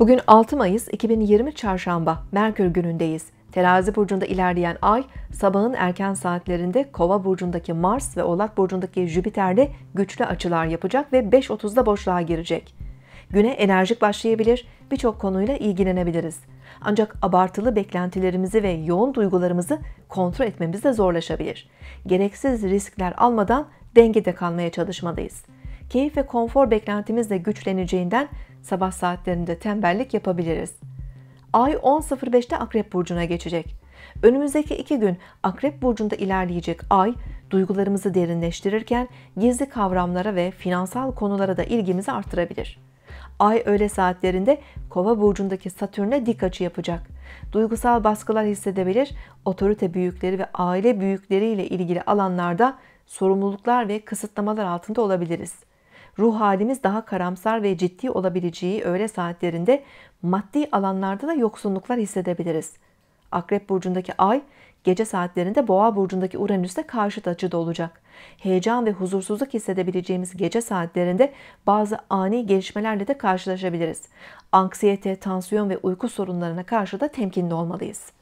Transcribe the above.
Bugün 6 Mayıs 2020 Çarşamba Merkür günündeyiz. Terazi burcunda ilerleyen ay sabahın erken saatlerinde Kova burcundaki Mars ve Oğlak burcundaki Jüpiter'de güçlü açılar yapacak ve 5.30'da boşluğa girecek. Güne enerjik başlayabilir, birçok konuyla ilgilenebiliriz. Ancak abartılı beklentilerimizi ve yoğun duygularımızı kontrol etmemiz de zorlaşabilir. Gereksiz riskler almadan dengede kalmaya çalışmalıyız keyif ve konfor beklentimiz de güçleneceğinden sabah saatlerinde tembellik yapabiliriz. Ay 10.05'te Akrep Burcu'na geçecek. Önümüzdeki iki gün Akrep Burcu'nda ilerleyecek ay, duygularımızı derinleştirirken gizli kavramlara ve finansal konulara da ilgimizi artırabilir. Ay öğle saatlerinde Kova burcundaki Satürn'e dik açı yapacak. Duygusal baskılar hissedebilir, otorite büyükleri ve aile büyükleriyle ilgili alanlarda sorumluluklar ve kısıtlamalar altında olabiliriz ruh halimiz daha karamsar ve ciddi olabileceği öğle saatlerinde maddi alanlarda da yoksunluklar hissedebiliriz. Akrep burcundaki ay gece saatlerinde boğa burcundaki Uranüs'te karşıt açıda olacak. Heyecan ve huzursuzluk hissedebileceğimiz gece saatlerinde bazı ani gelişmelerle de karşılaşabiliriz. Anksiyete, tansiyon ve uyku sorunlarına karşı da temkinli olmalıyız.